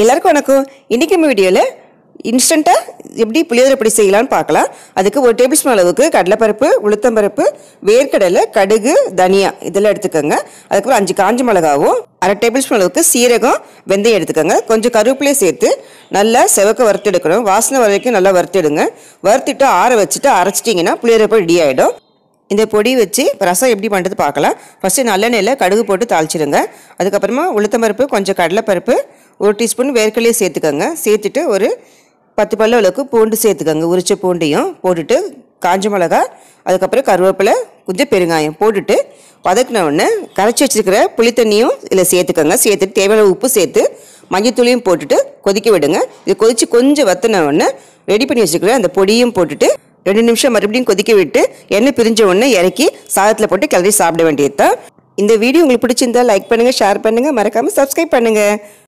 எல்லாருக்கும் வணக்கம் இன்றைக்கி நம்ம வீடியோவில் இன்ஸ்டண்ட்டாக எப்படி புளியோதரை எப்படி செய்யலாம்னு பார்க்கலாம் அதுக்கு ஒரு டேபிள் ஸ்பூன் அளவுக்கு கடலைப்பருப்பு உளுத்தம்பருப்பு வேர்க்கடலை கடுகு தனியா இதெல்லாம் எடுத்துக்கோங்க அதுக்கப்புறம் அஞ்சு காஞ்ச மிளகாவும் அரை டேபிள் ஸ்பூன் அளவுக்கு சீரகம் வெந்தயம் எடுத்துக்கோங்க கொஞ்சம் கருவேப்பிலையும் சேர்த்து நல்லா செவக்க வறுத்து எடுக்கணும் வாசனை வரைக்கும் நல்லா வறுத்துடுங்க வறுத்துட்டு ஆற வச்சுட்டு அரைச்சிட்டிங்கன்னா புளியோதரை ரெடி ஆகிடும் இந்த பொடி வச்சு இப்போ ரசம் எப்படி பண்ணுறது பார்க்கலாம் ஃபஸ்ட்டு நல்லெண்ணெயில் கடுகு போட்டு தாளிச்சிடுங்க அதுக்கப்புறமா உளுத்தம்பருப்பு கொஞ்சம் கடலைப்பருப்பு ஒரு டீஸ்பூன் வேர்க்கடலையும் சேர்த்துக்கோங்க சேர்த்துட்டு ஒரு பத்து பல்ல அளவுக்கு பூண்டு சேர்த்துக்கோங்க உரிச்ச பூண்டையும் போட்டுட்டு காஞ்ச மிளகா அதுக்கப்புறம் கருவேப்பிலை கொஞ்சம் பெருங்காயம் போட்டுட்டு வதக்கின கரைச்சி வச்சுருக்கிற புளித்தண்ணியும் இதில் சேர்த்துக்கோங்க சேர்த்துட்டு தேவையான உப்பு சேர்த்து மஞ்சத்தூளையும் போட்டுட்டு கொதிக்க விடுங்க இது கொதித்து கொஞ்சம் வத்தின உடனே ரெடி பண்ணி வச்சுருக்கிற அந்த பொடியும் போட்டுட்டு ரெண்டு நிமிஷம் மறுபடியும் கொதிக்க விட்டு எண்ணெய் பிரிஞ்ச உடனே இறக்கி சாதத்தில் போட்டு கிளறி சாப்பிட வேண்டியது தான் இந்த வீடியோ உங்களுக்கு பிடிச்சிருந்தா லைக் பண்ணுங்கள் ஷேர் பண்ணுங்கள் மறக்காமல் சப்ஸ்கிரைப் பண்ணுங்கள்